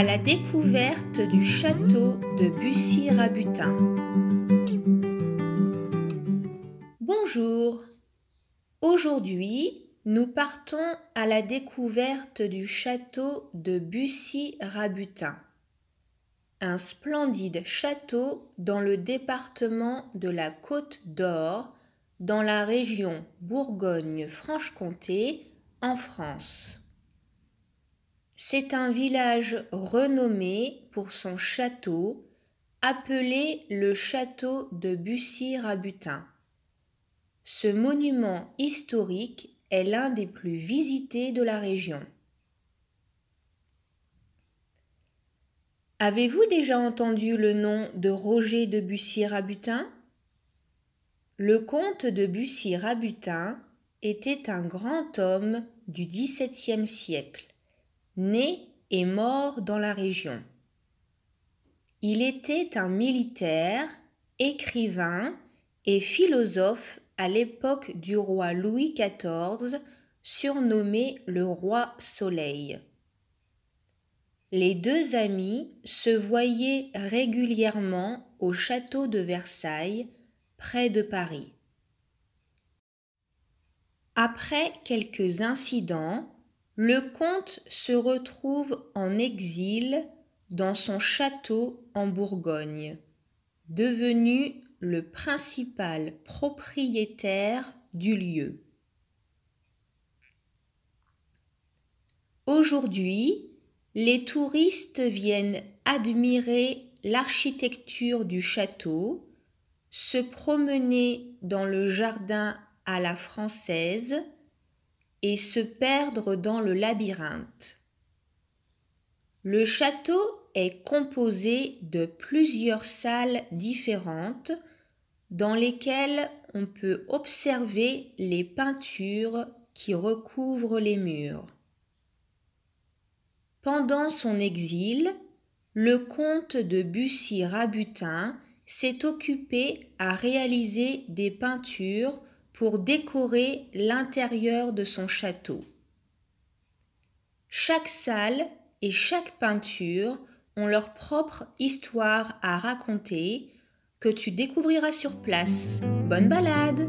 à la découverte du château de Bussy-Rabutin. Bonjour. Aujourd'hui, nous partons à la découverte du château de Bussy-Rabutin. Un splendide château dans le département de la Côte d'Or, dans la région Bourgogne-Franche-Comté, en France. C'est un village renommé pour son château, appelé le château de Bussy-Rabutin. Ce monument historique est l'un des plus visités de la région. Avez-vous déjà entendu le nom de Roger de Bussy-Rabutin Le comte de Bussy-Rabutin était un grand homme du XVIIe siècle né et mort dans la région. Il était un militaire, écrivain et philosophe à l'époque du roi Louis XIV, surnommé le roi Soleil. Les deux amis se voyaient régulièrement au château de Versailles, près de Paris. Après quelques incidents, le comte se retrouve en exil dans son château en Bourgogne, devenu le principal propriétaire du lieu. Aujourd'hui, les touristes viennent admirer l'architecture du château, se promener dans le jardin à la française, et se perdre dans le labyrinthe. Le château est composé de plusieurs salles différentes dans lesquelles on peut observer les peintures qui recouvrent les murs. Pendant son exil, le comte de Bussy-Rabutin s'est occupé à réaliser des peintures pour décorer l'intérieur de son château. Chaque salle et chaque peinture ont leur propre histoire à raconter que tu découvriras sur place. Bonne balade